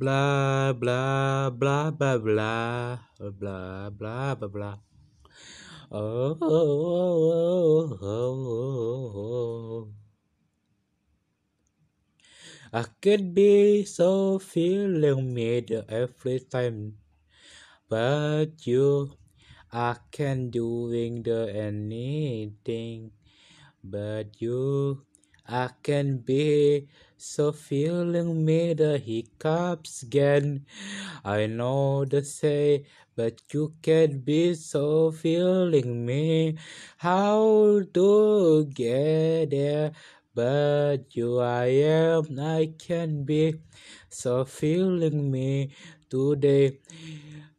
blah blah blah blah blah blah blah blah blah oh, oh, oh, oh oh oh oh oh I could be so feeling me every time but you I can doing the anything but you I can be so feeling me the hiccups again. I know the say, but you can be so feeling me. How to get there? But you I am, I can be so feeling me today.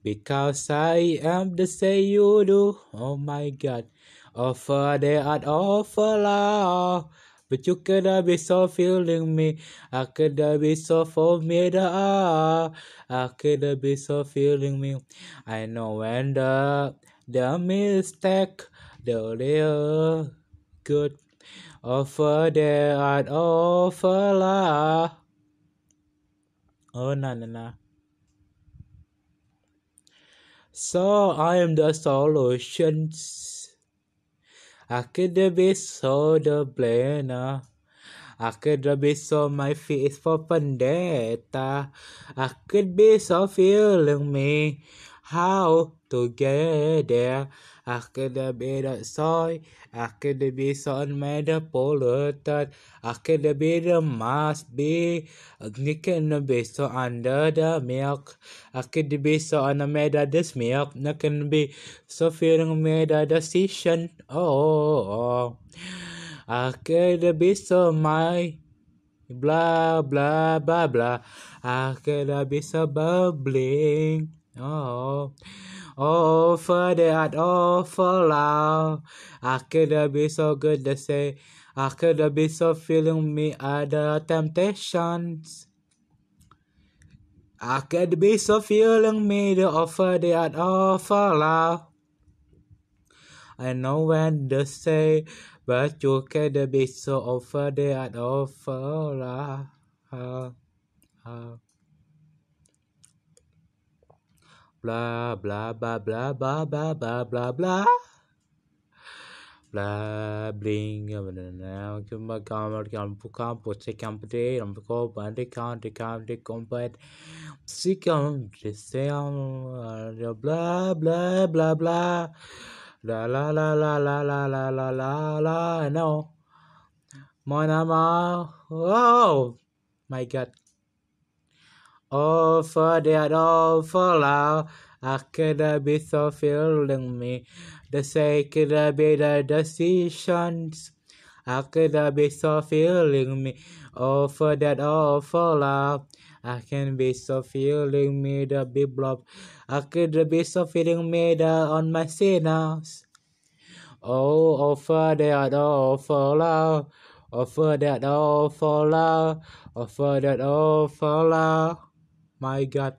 Because I am the say you do. Oh my god. Over there at overlaw. But you could have been so feeling me. I could have been so for me. The, I could have been so feeling me. I know when the the mistake, the real good offer there and offer la. Oh na na na. So I am the solutions. so the Blena. I could be so my face for vendetta. I could be so feeling me. how together Akılda bir soy, akılda bir sonmada polutat, akılda bir must be, nikahını bir so under the milk, akılda bir so anameda this milk, nakın bir so feeling made a decision, oh, oh. akılda bir so my bla bla bla bla, akılda bir so Oh, oh, for that awful oh, love, I could have been so good to say, I could have been so feeling me other temptations. I could be so feeling me the offer that awful oh, love. I know when to say, but you could be so offer that awful oh, love. Uh, uh. Bla bla bla bla bla bla bla bla bla. Bla bling. bla bla bla bla bla bla bla Si bla bla bla Bla bla bla bla. La la la la la la bla bla bla Oh my god. Over that awful love. I could be so feeling me. The sake of the the decisions. I could be so feeling me. Over that awful love. I can be so feeling me the big blob. I could be so feeling me the on my sinners. Oh, for that awful loud. Offer that all for love, offer that all for love my god